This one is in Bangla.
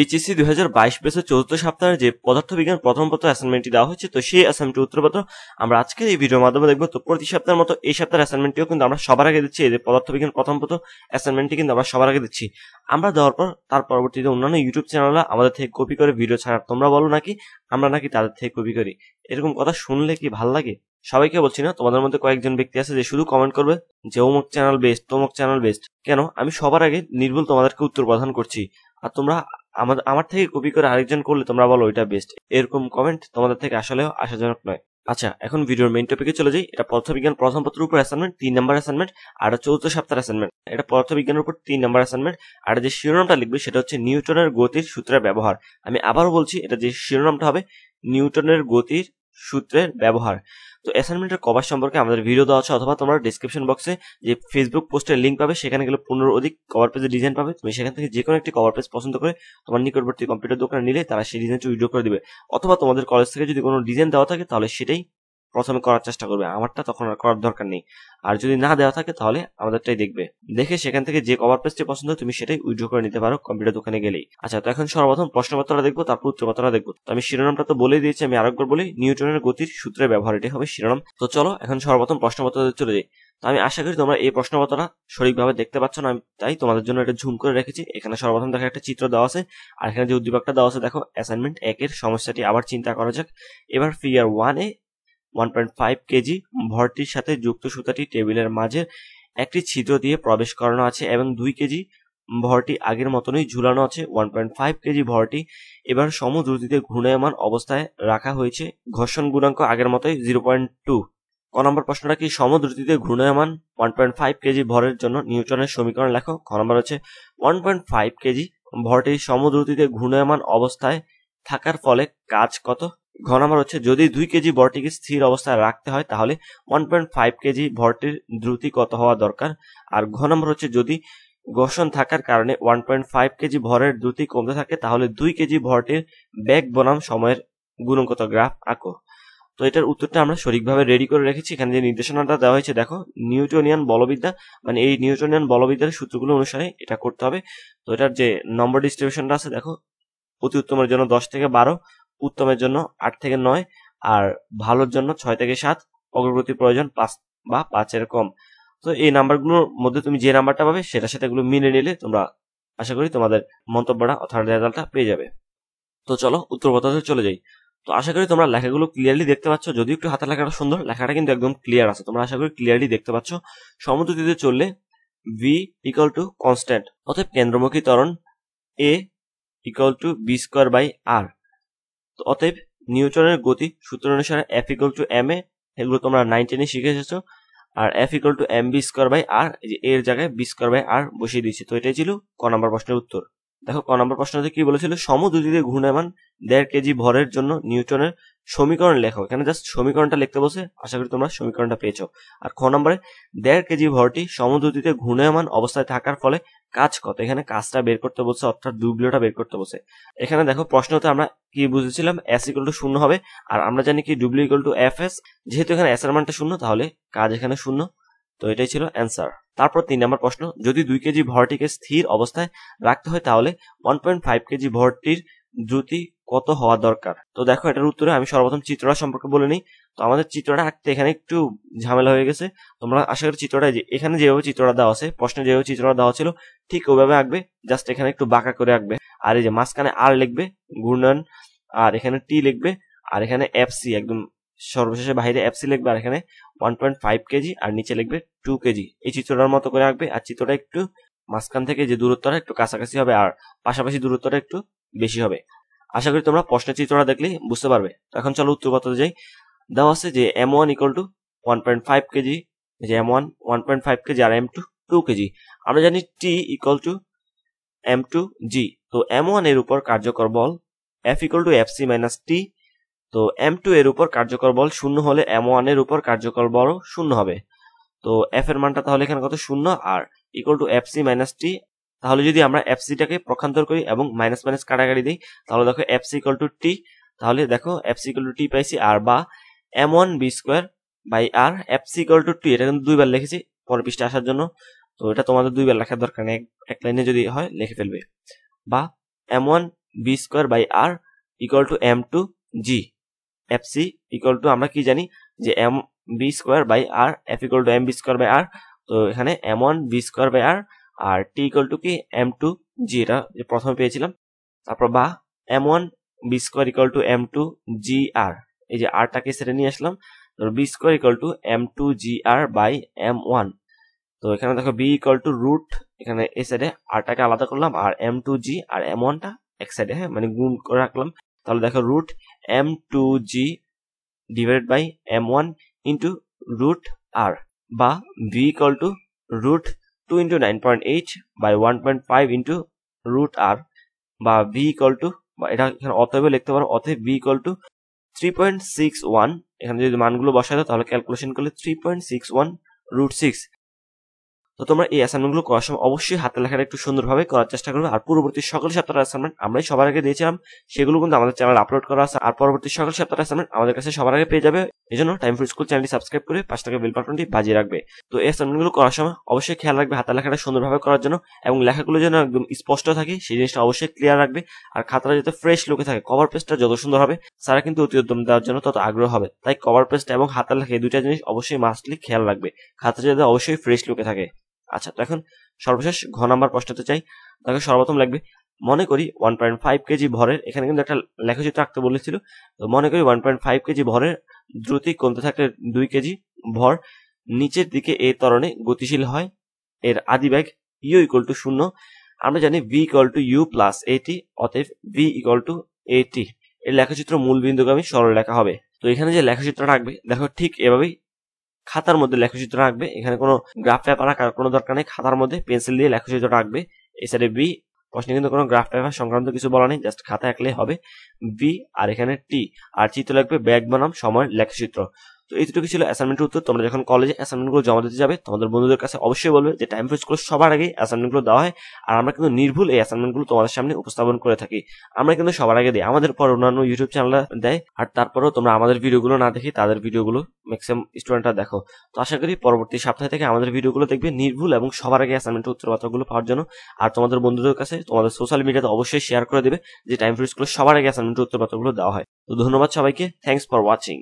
এইচএসি দুই হাজার বাইশ ব্যাচের চতুর্থ সপ্তাহের যে পদার্থবিজ্ঞান প্রথম পত্র অ্যাসাইনমেন্টটি দেওয়া হচ্ছে তো সেই অ্যাসাইনমেন্টের উত্তরপত্র আমরা আজকের এই ভিডিওর মাধ্যমে দেখবো তো প্রতি সপ্তাহের মতো এই সপ্তাহের অ্যাসাইনমেন্টটিও কিন্তু আমরা সবার আগে দিচ্ছি এই যে পদার্থবিজ্ঞান প্রথম পত্র অ্যাসাইনমেন্টটি কিন্তু আমরা সবার আগে দিচ্ছি আমরা দেওয়ার পর তার পরবর্তীতে অন্যান্য ইউটিউব চ্যানেলে আমাদের থেকে কপি করে ভিডিও ছাড়ার তোমরা বলো নাকি আমরা নাকি তাদের থেকে কপি করি এরকম কথা শুনলে কি ভাল লাগে সবাইকে বলছি না তোমাদের মধ্যে কয়েকজন ব্যক্তি আছে যে শুধু কমেন্ট করবে যে অমুক চ্যানেল বেস্ট তমুক চ্যানেল বেস্ট কেন আমি সবার আগে নির্ভুল তোমাদেরকে উত্তর প্রদান করছি আর তোমরা আমার আমার থেকে কপি করে আরেকজন করলে তোমরা বলো ওইটা বেস্ট এরকম কমেন্ট তোমাদের থেকে আসলেও আশাজনক নয় আচ্ছা এখন ভিডিওর মেইন টপিকে চলে যাই এটা পদার্থবিজ্ঞান প্রথম পত্রের উপর অ্যাসাইনমেন্ট তিন নাম্বার অ্যাসাইনমেন্ট আর চৌদ্দ সপ্তাহের অ্যাসাইনমেন্ট এটা পদার্থবিজ্ঞানের উপর তিন নাম্বার অ্যাসাইনমেন্ট আর যে শিরোনামটা লিখবে সেটা হচ্ছে নিউটনের গতির সূত্রের ব্যবহার আমি আবারও বলছি এটা যে শিরোনামটা হবে নিউটনের গতির সূত্রের ব্যবহার তো অ্যাসাইনমেন্টের কভার সম্পর্কে আমাদের ভিডিও দেওয়া আছে অথবা তোমরা ডিসক্রিপশন বক্সে যে ফেসবুক পোস্টের লিঙ্ক পাবে সেখানে গেলে পনেরো অধিক কভার পেজের ডিজাইন পাবে তুমি সেখান থেকে যে কোনো একটি কভার পেজ পছন্দ করে তোমার নিকটবর্তী কম্পিউটার দোকানে নিলে তারা সেই ডিজাইনটি উইড্রো করে দিবে অথবা তোমাদের কলেজ থেকে যদি কোনো ডিজাইন দেওয়া থাকে তাহলে সেটাই প্রথমে করার চেষ্টা করবে আমারটা তখন আর করার দরকার নেই আর যদি না দেওয়া থাকে তাহলে আমাদেরটাই দেখবে দেখে সেখান থেকে যে কভার পেজটি পছন্দ তুমি সেটাই উইড্রো করে নিতে পারো কম্পিউটার দোকানে গেলেই আচ্ছা তো এখন সর্বপ্রথম প্রশ্নপত্রটা দেখবো তারপর উত্তরপত্রটা দেখবো তো আমি শিরোনামটা তো বলে দিয়েছি আমি আরেকবার বলি নিউটনের গতির সূত্রে ব্যবহার এটি হবে শিরোনাম তো চলো এখন সর্বপ্রথম প্রশ্নপত্র চলে যাই তো আমি আশা করি তোমরা এই প্রশ্নপত্রটা সঠিকভাবে দেখতে পাচ্ছ না আমি তাই তোমাদের জন্য এটা ঝুম করে রেখেছি এখানে সর্বপ্রথম দেখো একটা চিত্র দেওয়া আছে আর এখানে যে উদ্দীপকটা দেওয়া আছে দেখো অ্যাসাইনমেন্ট একের সমস্যাটি আবার চিন্তা করা যাক এবার ফিগার ওয়ানে ওয়ান পয়েন্ট ফাইভ কেজি ভরটির সাথে যুক্ত সুতাটি টেবিলের মাঝের একটি ছিদ্র দিয়ে প্রবেশ করানো আছে এবং দুই কেজি ভরটি আগের মতনই ঝুলানো আছে ওয়ান পয়েন্ট ফাইভ কেজি ভরটি এবার সমদ্রুতিতে ঘূর্ণায়মান অবস্থায় রাখা হয়েছে ঘর্ষণ গুণাঙ্ক আগের মতোই জিরো পয়েন্ট টু ক নম্বর প্রশ্নটা কি সমদ্রুতিতে ঘূর্ণায়মান ওয়ান পয়েন্ট ফাইভ কেজি ভরের জন্য নিউটনের সমীকরণ লেখো খ নম্বর হচ্ছে ওয়ান পয়েন্ট ফাইভ কেজি ভরটি সমদ্রুতিতে ঘূর্ণায়মান অবস্থায় থাকার ফলে কাজ কত ঘ নম্বর হচ্ছে যদি দুই কেজি ভরটিকে স্থির অবস্থায় রাখতে হয় তাহলে ওয়ান পয়েন্ট ফাইভ কেজি ভরটির দ্রুতি কত হওয়া দরকার আর ঘ নম্বর হচ্ছে যদি ঘর্ষণ থাকার কারণে ওয়ান পয়েন্ট ফাইভ কেজি ভরের দ্রুতি কমতে থাকে তাহলে দুই কেজি ভরটির ব্যাগ বনাম সময়ের গুণগত গ্রাফ আঁকো তো এটার উত্তরটা আমরা সঠিকভাবে রেডি করে রেখেছি এখানে যে নির্দেশনাটা দেওয়া হয়েছে দেখো নিউটনিয়ান বলবিদ্যা মানে এই নিউটনিয়ান বলবিদ্যার সূত্রগুলো অনুসারে এটা করতে হবে তো এটার যে নম্বর ডিস্ট্রিবিউশনটা আছে দেখো অতি উত্তমের জন্য দশ থেকে বারো উত্তমের জন্য আট থেকে নয় আর ভালোর জন্য ছয় থেকে সাত অগ্রগতি প্রয়োজন পাঁচ বা পাঁচের কম তো এই নাম্বারগুলোর মধ্যে তুমি যে নাম্বারটা পাবে সেটার সাথে এগুলো মিলে নিলে তোমরা আশা করি তোমাদের মন্তব্যটা অর্থাৎ রেজাল্টটা পেয়ে যাবে তো চলো উত্তর পথে চলে যাই তো আশা করি তোমরা লেখাগুলো ক্লিয়ারলি দেখতে পাচ্ছ যদি একটু হাতে লেখাটা সুন্দর লেখাটা কিন্তু একদম ক্লিয়ার আছে তোমরা আশা করি ক্লিয়ারলি দেখতে পাচ্ছ সমদ্রুতিতে চললে ভি ইকাল টু কনস্ট্যান্ট অর্থাৎ কেন্দ্রমুখী তরণ a equal to v square by r অতএব নিউটনের গতি সূত্র অনুসারে F equal to m a এগুলো তোমরা নাইন টেনে শিখে এসেছো আর F equal to M B square by r এর জায়গায় বি স্কোয়ার বাই আর বসিয়ে দিয়েছি তো এটাই ছিল ক নম্বর প্রশ্নের উত্তর দেখো ক নম্বর প্রশ্নতে কি বলেছিল সমদ্যুতিতে ঘূর্ণায়মান দেড় কেজি ভরের জন্য নিউটনের সমীকরণ লেখো এখানে জাস্ট সমীকরণটা লিখতে বসে আশা করি তোমরা সমীকরণটা পেয়েছো আর খ নম্বরে দেড় কেজি ভরটি সমদ্যুতিতে ঘূর্ণায়মান অবস্থায় থাকার ফলে কাজ কত এখানে কাজটা বের করতে বলছে অর্থাৎ ডুবলিওটা বের করতে বসে এখানে দেখো প্রশ্নতে আমরা কি বুঝেছিলাম এস ইকুয়াল টু শূন্য হবে আর আমরা জানি কি W equal to F S যেহেতু এখানে এস এর মানটা শূন্য তাহলে কাজ এখানে শূন্য তো এটাই ছিল অ্যান্সার তারপর তিন নম্বর প্রশ্ন যদি দুই কেজি ভরটিকে স্থির অবস্থায় রাখতে হয় তাহলে ওয়ান পয়েন্ট ফাইভ কেজি ভরটির দ্রুতি কত হওয়া দরকার তো দেখো এটার উত্তরে আমি সর্বপ্রথম চিত্রটা সম্পর্কে বলে নিই তো আমাদের চিত্রটা আঁকতে এখানে একটু ঝামেলা হয়ে গেছে তোমরা আশা করি চিত্রটা যে এখানে যেভাবে চিত্রটা দেওয়া আছে প্রশ্নে যেভাবে চিত্রটা দেওয়া ছিল ঠিক ওইভাবে আঁকবে জাস্ট এখানে একটু বাঁকা করে আঁকবে আর এই যে মাঝখানে আর লিখবে ঘূর্ণন আর এখানে টি লিখবে আর এখানে এফ সি একদম সর্বশেষে বাইরে অ্যাপসি লিখবে আর এখানে ওয়ান পয়েন্ট ফাইভ কেজি আর নিচে লিখবে টু কেজি এই চিত্রটার মতো করে আঁকবে আর চিত্রটা একটু মাঝখান থেকে যে দূরত্বটা একটু কাছাকাছি হবে আর পাশাপাশি দূরত্বটা একটু বেশি হবে আশা করি তোমরা প্রশ্নের চিত্রটা দেখলেই বুঝতে পারবে তো এখন চলো কথা যাই দেওয়া আছে যে M one equal to one point five kg যে M one one point five kg আর এম টু টু কেজি আমরা জানি T equal to M two G তো এম ওয়ান এর উপর কার্যকর বল F equal to F C minus T তো এম টু এর উপর কার্যকর বল শূন্য হলে এম ওয়ান এর উপর কার্যকর বল শূন্য হবে তো এফ এর মানটা তাহলে এখানে কত শূন্য আর equal to F C minus T তাহলে যদি আমরা এফ সিটাকে প্রখান্তর করি এবং মাইনাস মাইনাস কাটাকাটি দিই তাহলে দেখো F C equal to T তাহলে দেখো F C equal to T পাইছি আর বা M one V square by R F C equal to T এটা কিন্তু দুইবার লিখেছি পরের পৃষ্ঠে আসার জন্য তো এটা তোমাদের দুইবার লেখার দরকার নেই এক লাইনে যদি হয় লিখে ফেলবে বা M one V square by R equal to M two G F C equal to আমরা কি জানি যে M B square by R F equal to M B square by R তো এখানে M one V square by R আর টি ইকুয়াল টু কি এম টু জি এটা প্রথমে পেয়েছিলাম তারপর বা M one V square equal to M two G আর এই যে আরটাকে সেটা নিয়ে আসলাম ধরো V square equal to M two G R by M one তো এখানে দেখো বি ইকুয়াল টু রুট এখানে এ সাইডে আরটাকে আলাদা করলাম আর এম টু জি আর এম ওয়ানটা এক সাইডে হ্যাঁ মানে গুণ করে রাখলাম তাহলে দেখো root m2g divide by M one into root R বা V equal to root two into nine point eight by one point five into root R বা ভি ইকল টু বা এটা এখানে অতএবে লিখতে পারো অতএব V equal to three point six one এখানে যদি মানগুলো বসায় তাহলে ক্যালকুলেশন করলে three point six one root six তো তোমরা এই অ্যাসাইনমেন্টগুলো করার সময় অবশ্যই হাতে লেখাটা একটু সুন্দরভাবে করার চেষ্টা করবে আর পূর্ববর্তী সকল সপ্তাহের অ্যাসাইনমেন্ট আমরাই সবার আগে দিয়েছিলাম সেগুলো কিন্তু আমাদের চ্যানেল আপলোড করা আছে আর পরবর্তী সকল সপ্তাহের অ্যাসাইনমেন্ট আমাদের কাছে সবার আগে পেয়ে যাবে এই জন্য টাইম ফর স্কুল চ্যানেলটি সাবস্ক্রাইব করে পাঁচ টাকা বেল বাটনটি বাজিয়ে রাখবে তো এই অ্যাসাইনমেন্টগুলো করার সময় অবশ্যই খেয়াল রাখবে হাতে লেখাটা সুন্দরভাবে করার জন্য এবং লেখাগুলো যেন একদম স্পষ্ট থাকে সেই জিনিসটা অবশ্যই ক্লিয়ার রাখবে আর খাতাটা যাতে ফ্রেশ লুকে থাকে কভার পেজটা যত সুন্দর হবে সারা কিন্তু অতি উদ্যম দেওয়ার জন্য তত আগ্রহ হবে তাই কভার পেজটা এবং হাতে লেখা এই দুটা জিনিস অবশ্যই মাস্টলি খেয়াল রাখবে খাতাটা যাতে অবশ্যই ফ্রেশ লুকে থাকে আচ্ছা তো এখন সর্বশেষ ঘ নাম্বার প্রশ্নতে চাই তাকে সর্বপ্রথম লাগবে মনে করি ওয়ান পয়েন্ট ফাইভ কেজি ভরের এখানে কিন্তু একটা লেখচিত্র আঁকতে বলেছিল তো মনে করি ওয়ান পয়েন্ট ফাইভ কেজি ভরের দ্রুতি কমতে থাকলে দুই কেজি ভর নিচের দিকে এ তরণে গতিশীল হয় এর আদি ব্যাগ ইউ ইকুয়াল টু শূন্য আমরা জানি V equal to U plus A T অতএব ভি ইকুয়াল টু এটি এর লেখাচিত্র মূল বিন্দুগামী সরল লেখা হবে তো এখানে যে লেখাচিত্রটা আঁকবে দেখো ঠিক এভাবেই খাতার মধ্যে লেখচিত্র রাখবে এখানে কোনো গ্রাফ পেপার রাখার কোনো দরকার নেই খাতার মধ্যে পেন্সিল দিয়ে লেখচিত্র রাখবে এছাড়া বি প্রশ্নে কিন্তু কোনো গ্রাফ পেপার সংক্রান্ত কিছু বলা নেই জাস্ট খাতা আঁকলে হবে বি আর এখানে টি আর চিত্র লাগবে ব্যাগ বনাম সময় লেখচিত্র তো এইটুকু ছিল অ্যাসাইনমেন্টের উত্তর তোমরা যখন কলেজে অ্যাসাইনমেন্টগুলো জমা দিতে যাবে তোমাদের বন্ধুদের কাছে অবশ্যই বলবে যে টাইম ফেস করে সবার আগে অ্যাসাইনমেন্টগুলো দেওয়া হয় আর আমরা কিন্তু নির্ভুল এই অ্যাসাইনমেন্টগুলো তোমাদের সামনে উপস্থাপন করে থাকি আমরা কিন্তু সবার আগে দিই আমাদের পর অন্যান্য ইউটিউব চ্যানেল দেয় আর তারপরেও তোমরা আমাদের ভিডিওগুলো না দেখে তাদের ভিডিওগুলো ম্যাক্সিমাম স্টুডেন্টরা দেখো তো আশা করি পরবর্তী সপ্তাহে থেকে আমাদের ভিডিওগুলো দেখবে নির্ভুল এবং সবার আগে অ্যাসাইনমেন্টের উত্তরপত্রগুলো পাওয়ার জন্য আর তোমাদের বন্ধুদের কাছে তোমাদের সোশ্যাল মিডিয়াতে অবশ্যই শেয়ার করে দেবে যে টাইম ফেস করে সবার আগে অ্যাসাইনমেন্টের উত্তরপত্রগুলো দেওয়া হয় তো ধন্যবাদ সবাইকে থ্যাংকস ফর ওয়াচিং